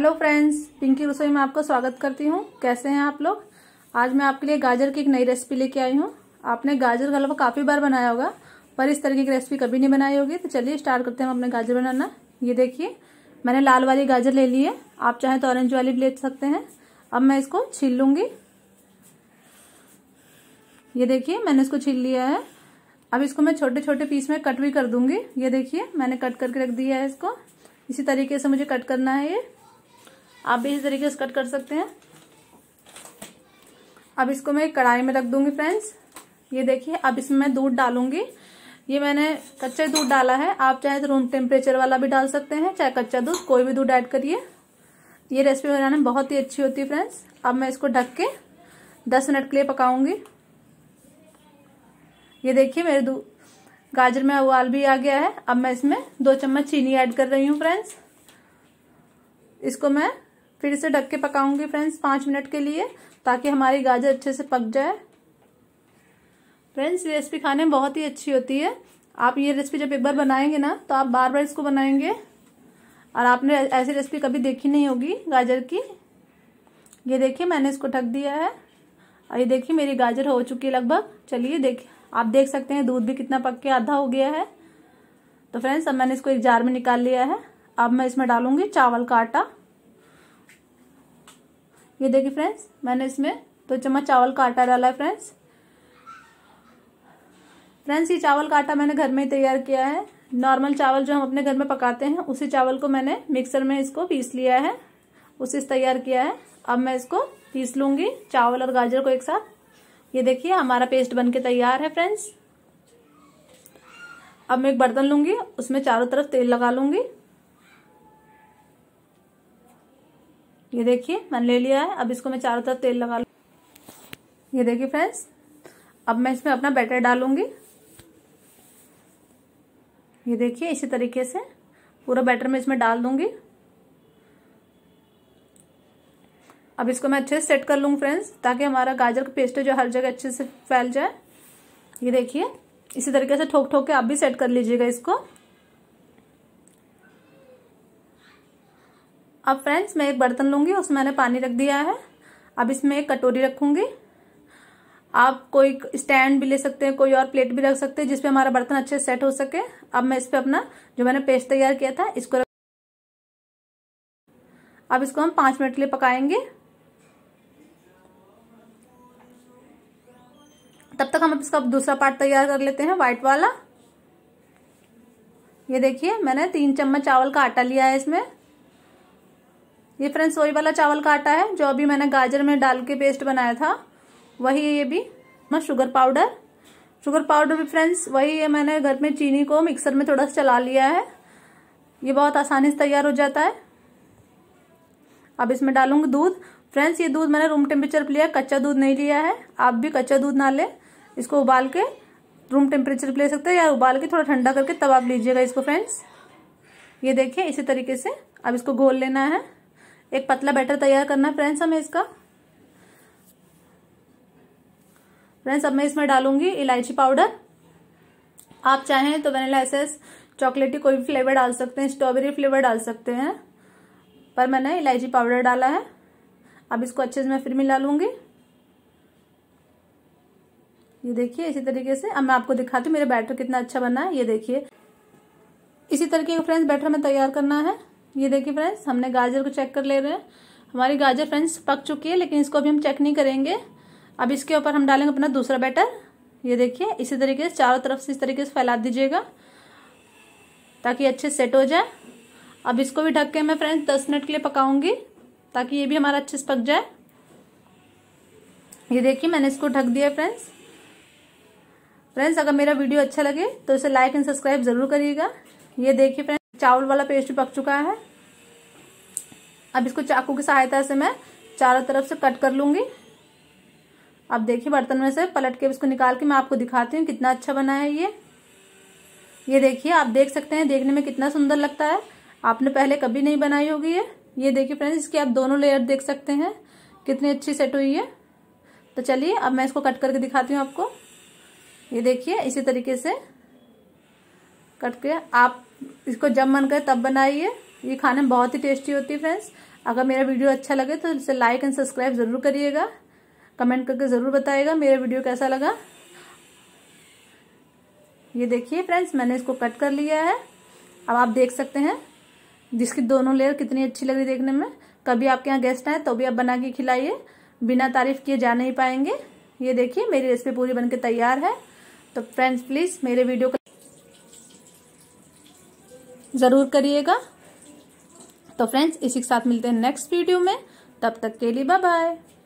hello friends Pinky रसोई में आपका स्वागत करती हूँ कैसे हैं आप लोग आज मैं आपके लिए गाजर की एक नई रेसिपी लेके आई हूँ आपने गाजर का हलवा काफ़ी बार बनाया होगा पर इस तरीके की रेसिपी कभी नहीं बनाई होगी तो चलिए स्टार्ट करते हैं हम अपने गाजर बनाना ये देखिए मैंने लाल वाली गाजर ले ली है आप चाहें तो ऑरेंज वाली भी ले सकते हैं अब मैं इसको छील लूँगी ये देखिए मैंने इसको छील लिया है अब इसको मैं छोटे छोटे पीस में कट भी कर दूंगी ये देखिए मैंने कट करके रख दिया है इसको इसी तरीके से मुझे कट करना है ये आप भी इस तरीके से कट कर सकते हैं अब इसको मैं कढ़ाई में रख दूंगी फ्रेंड्स ये देखिए अब इसमें मैं दूध डालूंगी ये मैंने कच्चा दूध डाला है आप चाहे तो रूम टेम्परेचर वाला भी डाल सकते हैं चाहे कच्चा दूध कोई भी दूध ऐड करिए ये रेसिपी बनाने में बहुत ही अच्छी होती है फ्रेंड्स अब मैं इसको ढक के दस मिनट के लिए पकाऊंगी ये देखिए मेरे दूध गाजर में उबाल भी आ गया है अब मैं इसमें दो चम्मच चीनी ऐड कर रही हूँ फ्रेंड्स इसको मैं फिर इसे ढक के पकाऊंगी फ्रेंड्स पांच मिनट के लिए ताकि हमारी गाजर अच्छे से पक जाए फ्रेंड्स रेसिपी खाने में बहुत ही अच्छी होती है आप ये रेसिपी जब एक बार बनाएंगे ना तो आप बार बार इसको बनाएंगे और आपने ऐसी रेसिपी कभी देखी नहीं होगी गाजर की ये देखिए मैंने इसको ढक दिया है और ये देखिए मेरी गाजर हो चुकी है लगभग चलिए देख आप देख सकते हैं दूध भी कितना पक के आधा हो गया है तो फ्रेंड्स अब मैंने इसको एक जार में निकाल लिया है अब मैं इसमें डालूंगी चावल का आटा ये देखिए फ्रेंड्स मैंने इसमें दो तो चम्मच चावल का आटा डाला है फ्रेंड्स फ्रेंड्स ये चावल का आटा मैंने घर में ही तैयार किया है नॉर्मल चावल जो हम अपने घर में पकाते हैं उसी चावल को मैंने मिक्सर में इसको पीस लिया है उसे तैयार किया है अब मैं इसको पीस लूंगी चावल और गाजर को एक साथ ये देखिए हमारा पेस्ट बन के तैयार है फ्रेंड्स अब मैं एक बर्तन लूंगी उसमें चारों तरफ तेल लगा लूंगी ये देखिए मैंने ले लिया है अब इसको मैं चारों तरफ तेल लगा लू ये देखिए फ्रेंड्स अब मैं इसमें अपना बैटर डालूंगी ये देखिए इसी तरीके से पूरा बैटर मैं इसमें डाल दूंगी अब इसको मैं अच्छे से सेट कर लूंगी फ्रेंड्स ताकि हमारा गाजर का पेस्ट जो हर जगह अच्छे से फैल जाए ये देखिए इसी तरीके से ठोक ठोक के आप भी सेट कर लीजिएगा इसको अब फ्रेंड्स मैं एक बर्तन लूँगी उसमें मैंने पानी रख दिया है अब इसमें एक कटोरी रखूँगी आप कोई स्टैंड भी ले सकते हैं कोई और प्लेट भी रख सकते हैं जिसपे हमारा बर्तन अच्छे से सेट हो सके अब मैं इस पर अपना जो मैंने पेस्ट तैयार किया था इसको रख अब इसको हम पाँच मिनट के लिए पकाएंगे तब तक हम इसका दूसरा पार्ट तैयार कर लेते हैं व्हाइट वाला ये देखिए मैंने तीन चम्मच चावल का आटा लिया है इसमें ये फ्रेंड्स वही वाला चावल का आटा है जो अभी मैंने गाजर में डाल के पेस्ट बनाया था वही है ये भी मैं शुगर पाउडर शुगर पाउडर भी फ्रेंड्स वही है मैंने घर में चीनी को मिक्सर में थोड़ा सा चला लिया है ये बहुत आसानी से तैयार हो जाता है अब इसमें डालूंगी दूध फ्रेंड्स ये दूध मैंने रूम टेम्परेचर पर लिया कच्चा दूध नहीं लिया है आप भी कच्चा दूध ना लें इसको उबाल के रूम टेम्परेचर पर ले सकते हैं या उबाल के थोड़ा ठंडा करके तब आप लीजिएगा इसको फ्रेंड्स ये देखिए इसी तरीके से अब इसको घोल लेना है एक पतला बैटर तैयार करना है फ्रेंड्स हमें इसका फ्रेंड्स अब मैं इसमें डालूंगी इलायची पाउडर आप चाहें तो वेनिला एसेस चॉकलेटी कोई भी फ्लेवर डाल सकते हैं स्ट्रॉबेरी फ्लेवर डाल सकते हैं पर मैंने इलायची पाउडर डाला है अब इसको अच्छे से मैं फिर मिला लूंगी ये देखिए इसी तरीके से अब मैं आपको दिखाती हूँ मेरा बैटर कितना अच्छा बना है ये देखिए इसी तरीके का फ्रेंड्स बैटर हमें तैयार करना है ये देखिए फ्रेंड्स हमने गाजर को चेक कर ले रहे हैं हमारी गाजर फ्रेंड्स पक चुकी है लेकिन इसको अभी हम चेक नहीं करेंगे अब इसके ऊपर हम डालेंगे अपना दूसरा बैटर ये देखिए इसी तरीके से चारों तरफ से इस तरीके से फैला दीजिएगा ताकि अच्छे सेट हो जाए अब इसको भी ढक के मैं फ्रेंड्स दस मिनट के लिए पकाऊंगी ताकि ये भी हमारा अच्छे से पक जाए ये देखिए मैंने इसको ढक दिया फ्रेंड्स फ्रेंड्स अगर मेरा वीडियो अच्छा लगे तो इसे लाइक एंड सब्सक्राइब जरूर करिएगा ये देखिए फ्रेंड्स चावल वाला पेस्ट पक चुका है अब इसको चाकू की सहायता से मैं चारों तरफ से कट कर लूंगी अब देखिए बर्तन में से पलट के इसको निकाल के मैं आपको दिखाती हूँ कितना अच्छा बना है ये ये देखिए आप देख सकते हैं देखने में कितना सुंदर लगता है आपने पहले कभी नहीं बनाई होगी ये ये देखिए फ्रेंड्स इसकी आप दोनों लेयर देख सकते हैं कितनी अच्छी सेट हुई है तो चलिए अब मैं इसको कट करके दिखाती हूँ आपको ये देखिए इसी तरीके से कट के आप इसको जब मन करे तब बनाइए ये खाने में बहुत ही टेस्टी होती है फ्रेंड्स अगर मेरा वीडियो अच्छा लगे तो इसे लाइक एंड सब्सक्राइब ज़रूर करिएगा कमेंट करके ज़रूर बताइएगा मेरा वीडियो कैसा लगा ये देखिए फ्रेंड्स मैंने इसको कट कर लिया है अब आप देख सकते हैं जिसकी दोनों लेयर कितनी अच्छी लग रही देखने में कभी आपके यहाँ गेस्ट आए तो भी आप बना के खिलाइए बिना तारीफ किए जा नहीं पाएंगे ये देखिए मेरी रेसिपी पूरी बनके तैयार है तो फ्रेंड्स प्लीज़ मेरे वीडियो ज़रूर करिएगा तो फ्रेंड्स इसी के साथ मिलते हैं नेक्स्ट वीडियो में तब तक के लिए बाय बाय